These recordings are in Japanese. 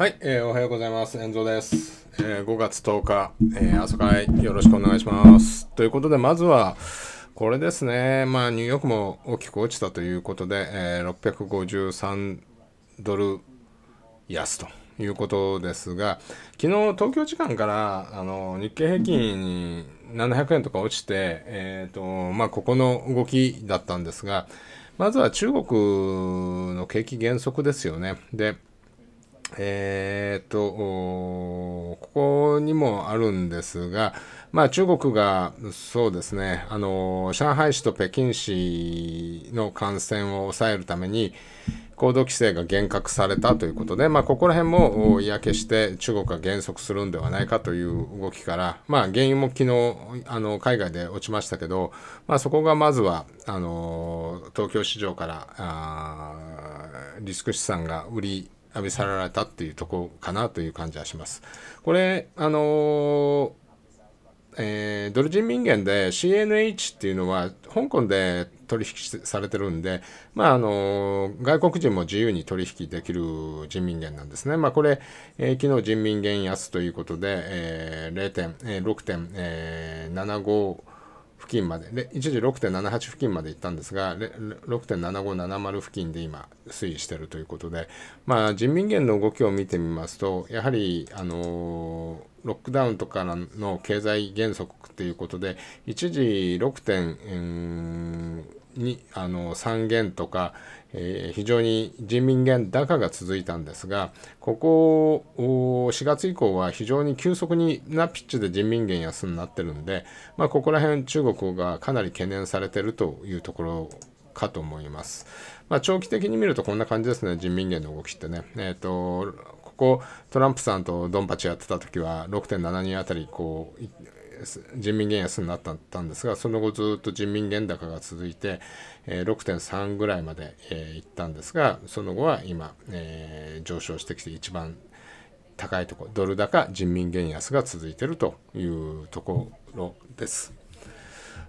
はい、えー、おはようございます。遠藤です。えー、5月10日、えー、朝会よろしくお願いします。ということで、まずは、これですね。まあ、ニューヨークも大きく落ちたということで、えー、653ドル安ということですが、昨日東京時間からあの日経平均700円とか落ちて、えーとまあ、ここの動きだったんですが、まずは中国の景気減速ですよね。でえー、っと、ここにもあるんですが、まあ中国がそうですね、あの、上海市と北京市の感染を抑えるために、行動規制が厳格されたということで、まあ、ここら辺も嫌気して中国が減速するんではないかという動きから、まあ、原油も昨日あの海外で落ちましたけど、まあ、そこがまずはあの東京市場からリスク資産が売り浴びせられたっていうとこかなという感じはします。これ、あのえー、ドル人民元で CNH っていうのは香港で取引されてるんで、まあ、あの外国人も自由に取引できる人民元なんですね。まあ、これ、えー、昨日人民元安ということで、えー、0.6.75、えー付近まで、一時6.78付近まで行ったんですが、6.7570付近で今、推移しているということで、まあ、人民元の動きを見てみますと、やはり、あのロックダウンとかの経済減速ということで、一時6点、うんにあの3元とか、えー、非常に人民元高が続いたんですがここ4月以降は非常に急速になピッチで人民元安になってるんで、まあ、ここら辺中国がかなり懸念されてるというところかと思います。まあ、長期的に見るとこんな感じですね、人民元の動きってね。えっ、ー、と、ここ、トランプさんとドンパチやってた時は6.7人あたり、こう、人民元安になったんですがその後ずっと人民元高が続いて、え6.3ぐらいまで、え行ったんですがその後は今、え上昇してきて一番高いところドル高人民元安が続いているというところです。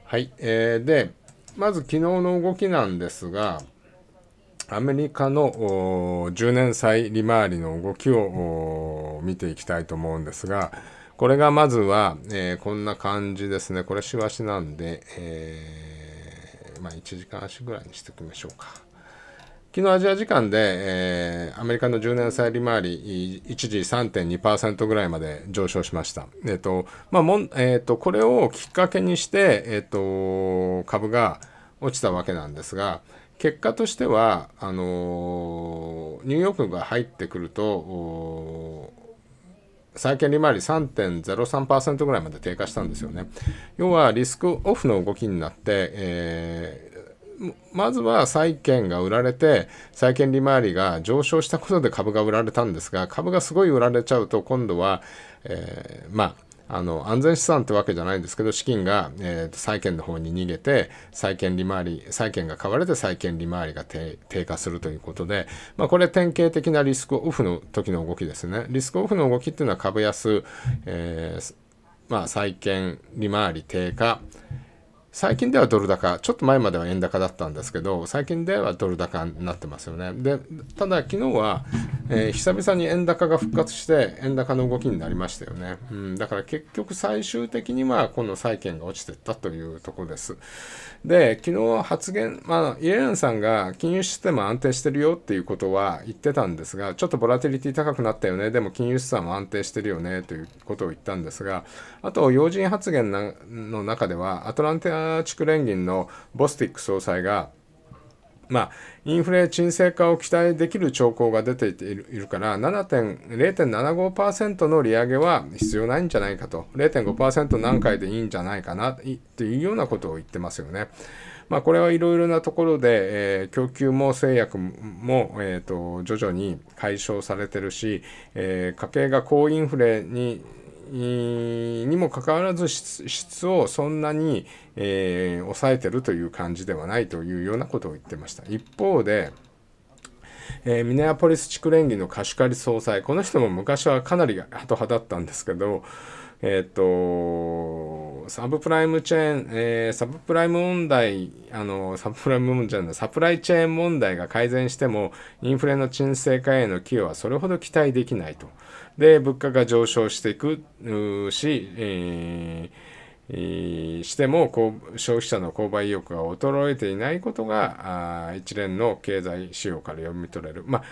はい、えー、でまず昨日の動きなんですがアメリカの10年債利回りの動きを見ていきたいと思うんですが。これがまずは、えー、こんな感じですね。これしわしなんで、えー、まあ、1時間足ぐらいにしておきましょうか。昨日アジア時間で、えー、アメリカの10年債利回り一時3.2%ぐらいまで上昇しました。えっ、ー、と、まあもん、えっ、ー、と、これをきっかけにして、えっ、と、株が落ちたわけなんですが、結果としては、あのニューヨークが入ってくると、債券利回り3.03%ぐらいまで低下したんですよね。要はリスクオフの動きになって、えー、まずは債券が売られて債券利回りが上昇したことで株が売られたんですが株がすごい売られちゃうと今度は、えー、まああの安全資産ってわけじゃないんですけど資金が、えー、債券の方に逃げて債券利回り債券が買われて債券利回りが低下するということで、まあ、これ典型的なリスクオフの時の動きですねリスクオフの動きっていうのは株安、えー、まあ、債券利回り低下最近ではドル高、ちょっと前までは円高だったんですけど、最近ではドル高になってますよね。で、ただ昨日は、えー、久々に円高が復活して、円高の動きになりましたよね。うん、だから結局最終的には、この債券が落ちていったというとこです。で、昨日発言、まあ、イエレンさんが金融システム安定してるよっていうことは言ってたんですが、ちょっとボラティリティ高くなったよね、でも金融資産も安定してるよねということを言ったんですが、あと、要人発言の中では、アトランティア地区連銀のボスティック総裁が、まあ、インフレ沈静化を期待できる兆候が出ていているから7 0.75%の利上げは必要ないんじゃないかと0.5%何回でいいんじゃないかなっていうようなことを言ってますよね。まあ、これはいろいろなところで、えー、供給も制約も、えーと、と徐々に解消されてるし、えー、家計が高インフレににもかかわらず質をそんなに、えー、抑えてるという感じではないというようなことを言ってました。一方で、えー、ミネアポリス地区連議の貸し借り総裁この人も昔はかなりハト派だったんですけどえっ、とサブプライムチェーン、えー、サブプライム問題、あの、サブプライム問題のサプライチェーン問題が改善しても、インフレの沈静化への寄与はそれほど期待できないと。で、物価が上昇していくし、えー、しても消費者の購買意欲が衰えていないことが一連の経済仕様から読み取れる、まあ、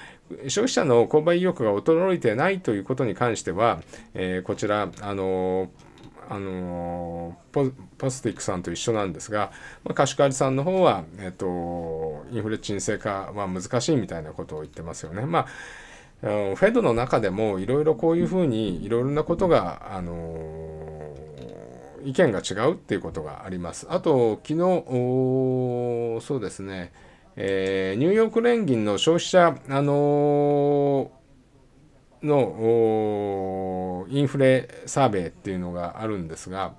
消費者の購買意欲が衰えてないということに関しては、えー、こちら、あのーあのー、ポスティックさんと一緒なんですが、まあ、貸し借りさんの方は、えっと、インフレ沈静化は難しいみたいなことを言ってますよね。まあフェドの中でもいろいろこういうふうにいろいろなことが、あのー、意見が違うっていうことがあります。あと昨日そうですね、えー、ニューヨーク連銀の消費者、あのーのインフレサーベイっていうのがあるんですが、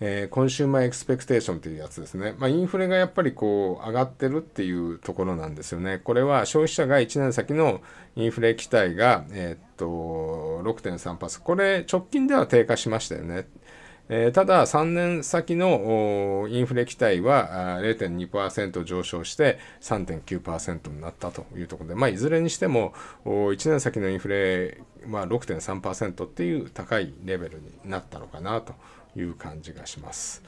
えー、コンシューマーエクスペクテーションというやつですね。まあ、インフレがやっぱりこう上がってるっていうところなんですよね。これは消費者が1年先のインフレ期待が、えー、っと、6.3%。これ直近では低下しましたよね。えただ、3年先のインフレ期待は0.2%上昇して3.9%になったというところで、まあ、いずれにしても1年先のインフレは6.3%っていう高いレベルになったのかなという感じがします。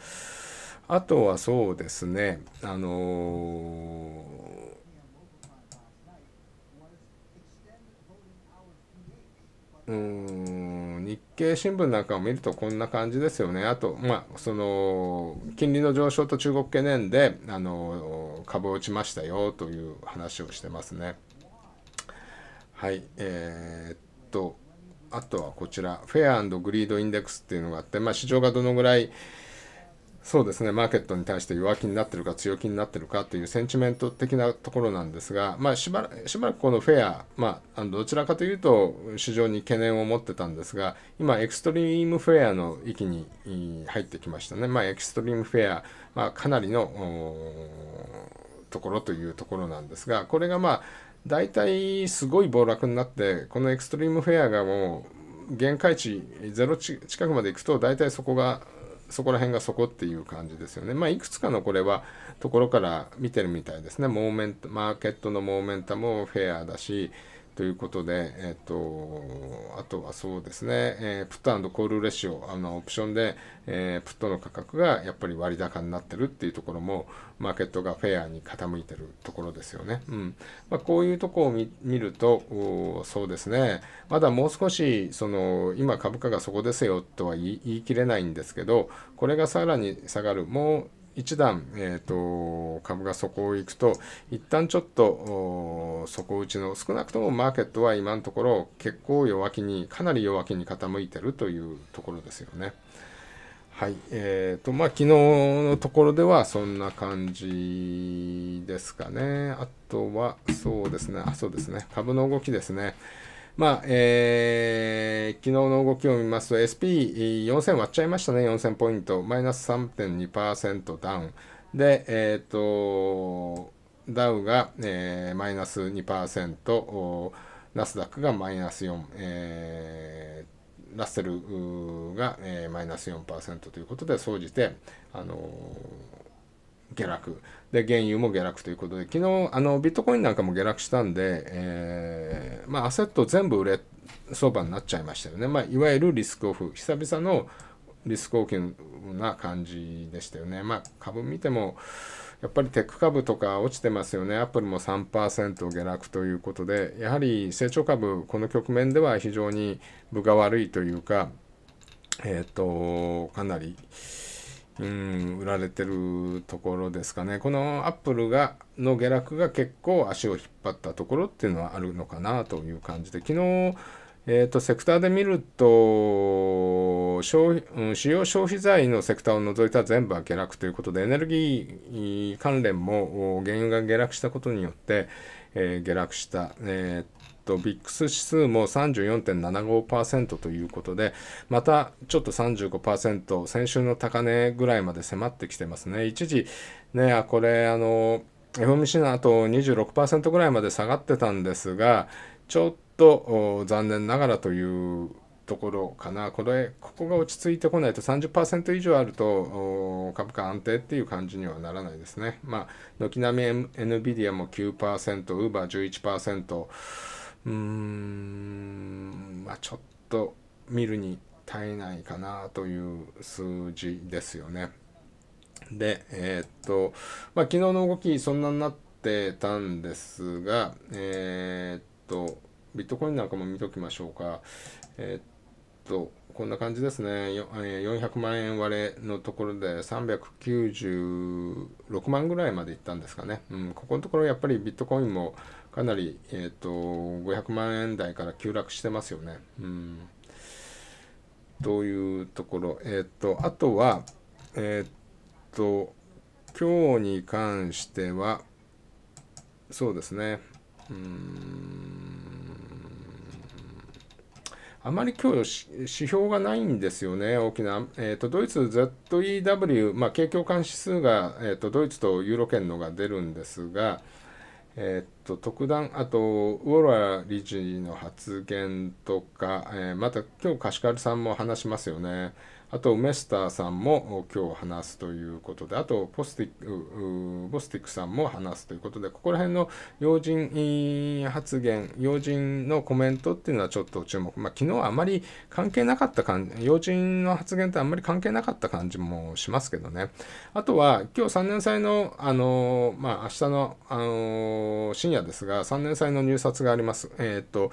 あとはそうですね、あのーうん日経新聞なんかを見るとこんな感じですよね。あと、まあ、その、金利の上昇と中国懸念で、あの、株落ちましたよという話をしてますね。はい、えー、っと、あとはこちら、フェアグリードインデックスっていうのがあって、まあ、市場がどのぐらい、そうですねマーケットに対して弱気になってるか強気になってるかというセンチメント的なところなんですが、まあ、しばらしばらくこのフェア、まあ、あのどちらかというと市場に懸念を持ってたんですが今エクストリームフェアの域に入ってきましたね、まあ、エクストリームフェア、まあ、かなりのところというところなんですがこれがまあ大体すごい暴落になってこのエクストリームフェアがもう限界値ゼロ近くまで行くと大体そこがそこら辺がそこっていう感じですよね。まあ、いくつかのこれはところから見てるみたいですね。モーメント、マーケットのモーメンタもフェアだし、ということで、えっ、ー、と、あとはそうですね、えー、プットコールレシオ、あの、オプションで、えー、プットの価格がやっぱり割高になってるっていうところも、マーケットがフェアに傾いてるところですよね。うん。まあ、こういうとこを見ると、そうですね、まだもう少し、その、今株価がそこですよとは言い言い切れないんですけど、これがさらに下がる、もう一段、えーと、株が底を行くと、一旦ちょっと底打ちの、少なくともマーケットは今のところ結構弱気に、かなり弱気に傾いてるというところですよね。はい、えーとまあ、昨日のところではそんな感じですかね。あとは、そうですね、あ、そうですね、株の動きですね。まあ、えー、昨日の動きを見ますと、SP4000 割っちゃいましたね、4000ポイント、マイナス3.2%ダウン。で、えっ、ー、と、ダウが、えー、マイナス2%、ナスダックがマイナス4、えー、ラッセルが、えー、マイナス4%ということで、総じて、あのー、下落。で、原油も下落ということで、昨日、あの、ビットコインなんかも下落したんで、えー、まあ、アセット全部売れ相場になっちゃいましたよね。まあ、いわゆるリスクオフ、久々のリスクオフな感じでしたよね。まあ、株見ても、やっぱりテック株とか落ちてますよね。アップルも3%下落ということで、やはり成長株、この局面では非常に分が悪いというか、えっ、ー、と、かなり、うん、売られてるところですかね。このアップルが、の下落が結構足を引っ張ったところっていうのはあるのかなという感じで、昨日、えーと、セクターで見ると消費、主要消費財のセクターを除いた全部は下落ということで、エネルギー関連も原油が下落したことによって、えー、下落した、えービックス指数も34.75%ということで、またちょっと35%、先週の高値ぐらいまで迫ってきてますね。一時、ね、あこれ、あの、FOMC の後26%ぐらいまで下がってたんですが、ちょっと残念ながらというところかな、これ、ここが落ち着いてこないと30%以上あると株価安定っていう感じにはならないですね。まあ、軒並み NVIDIA も9%、Uber11%、うーんまあちょっと見るに耐えないかなという数字ですよね。で、えー、っと、まあ、昨日の動き、そんなになってたんですが、えー、っと、ビットコインなんかも見ときましょうか。えー、っと、こんな感じですね。400万円割れのところで396万ぐらいまでいったんですかね。うん、ここのところやっぱりビットコインも、かなり、えーと、500万円台から急落してますよね。うん、というところ、えーと、あとは、えっ、ー、と今日に関してはそうですねうんあまり今日指標がないんですよね、大きな。えっ、ー、と、ドイツ ZEW、まあ、景況感指数が、えっ、ー、と、ドイツとユーロ圏のが出るんですが、えっと特段あとウォラー理事の発言とか、えー、また今日貸しカルさんも話しますよねあと、メスターさんも今日話すということで、あと、ポスティック、ボスティックさんも話すということで、ここら辺の要人発言、要人のコメントっていうのはちょっと注目。まあ、昨日はあまり関係なかった感じ、要人の発言ってあんまり関係なかった感じもしますけどね。あとは、今日3年祭の、あの、まあ、明日の、あの、深夜ですが、3年祭の入札があります。えっ、ー、と、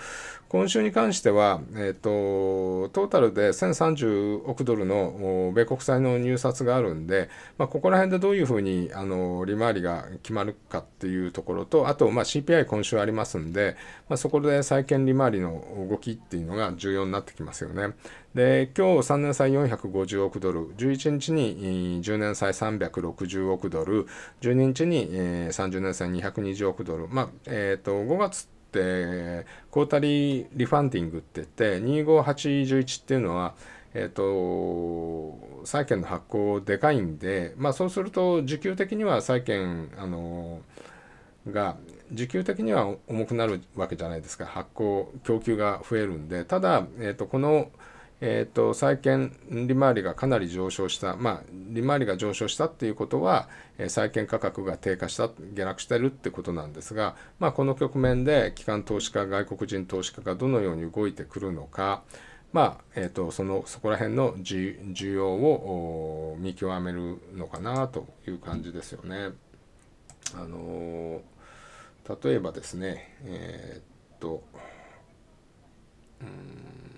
今週に関しては、えーと、トータルで1030億ドルの米国債の入札があるんで、まあ、ここら辺でどういうふうにあの利回りが決まるかっていうところと、あと、まあ、CPI 今週ありますんで、まあ、そこで債券利回りの動きっていうのが重要になってきますよね。で、今日3年債450億ドル、11日に10年債360億ドル、12日に30年債220億ドル、まあえーと、5月ってってコータリーリファンディングって言って25811っていうのはえっ、ー、と債券の発行でかいんでまあそうすると需給的には債券あのが需給的には重くなるわけじゃないですか発行供給が増えるんでただ、えーとこのえーと、債券利回りがかなり上昇した、まあ、利回りが上昇したっていうことは、えー、債券価格が低下した、下落してるってことなんですが、まあ、この局面で機関投資家、外国人投資家がどのように動いてくるのか、まあえーと、とそのそこら辺の需要を見極めるのかなという感じですよね。あのー、例えばですね、えー、っと、うん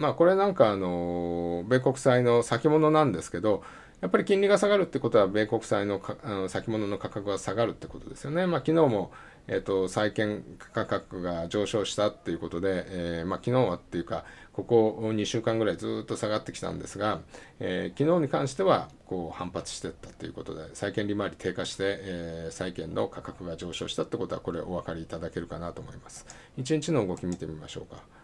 まあこれなんかあの米国債の先物なんですけどやっぱり金利が下がるってことは米国債のかあの先物の価格は下がるってことですよね。まあ昨日もえーと、債券価格が上昇したっていうことで、えー、まあ、昨日はっていうかここ2週間ぐらいずっと下がってきたんですが、えー、昨日に関してはこう反発してったということで債券利回り低下して、えー、債券の価格が上昇したってことはこれお分かりいただけるかなと思います。1日の動き見てみましょうか。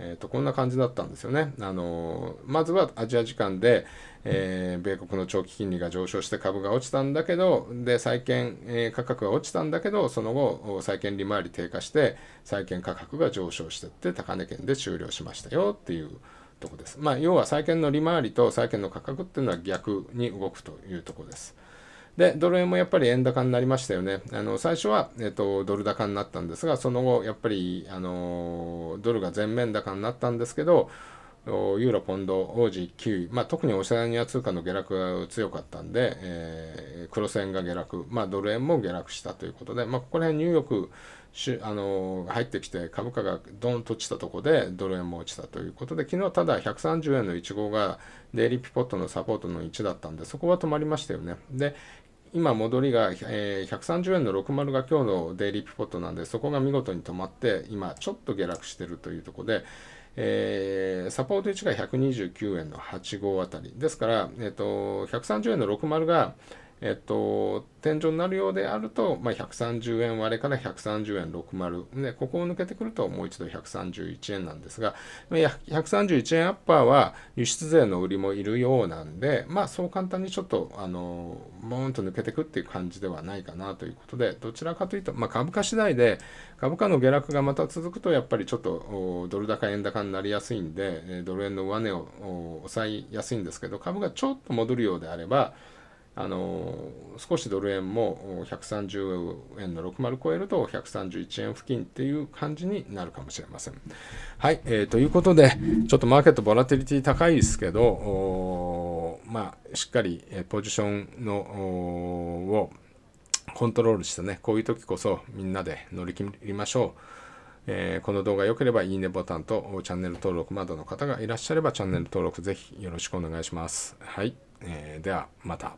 えーと、こんな感じだったんですよね。あのまずはアジア時間で、えー、米国の長期金利が上昇して株が落ちたんだけどで債券、えー、価格が落ちたんだけどその後債券利回り低下して債券価格が上昇してって高値圏で終了しましたよっていうとこです。まあ、要は債券の利回りと債券の価格っていうのは逆に動くというとこです。で、ドル円もやっぱり円高になりましたよね。あの最初は、えっと、ドル高になったんですが、その後、やっぱり、あのドルが全面高になったんですけど、ユーロ、ポンド、オージー、9、まあ、特にオセアニア通貨の下落が強かったんで、えー、黒線が下落、まあ、ドル円も下落したということで、まあ、ここら辺ニューヨークあの入ってきて株価がドーンと落ちたところでドル円も落ちたということで、昨日ただ130円の1号がデイリーピポットのサポートの位置だったんで、そこは止まりましたよね。で、今戻りが、えー、130円の60が今日のデイリーピポットなんでそこが見事に止まって今ちょっと下落しているというとこで、えー、サポート位置が129円の85あたりですから、えーと、と130円の60が、えっと、天井になるようであると、まあ、130円割れから130円60。で、ここを抜けてくるともう一度131円なんですが、131円アッパーは輸出税の売りもいるようなんで、まあそう簡単にちょっと、あの、ボーンと抜けてくっていう感じではないかなということで、どちらかというと、まあ株価次第で、株価の下落がまた続くと、やっぱりちょっとドル高円高になりやすいんで、ドル円の上値を抑えやすいんですけど、株がちょっと戻るようであれば、あの少しドル円も130円の60超えると131円付近っていう感じになるかもしれません。はい、えー、ということで、ちょっとマーケットボラティリティ高いですけど、まあ、しっかりポジションのをコントロールしてね、こういう時こそみんなで乗り切りましょう。えー、この動画良ければいいねボタンとチャンネル登録などの方がいらっしゃればチャンネル登録ぜひよろしくお願いします。はい、えー、ではまた。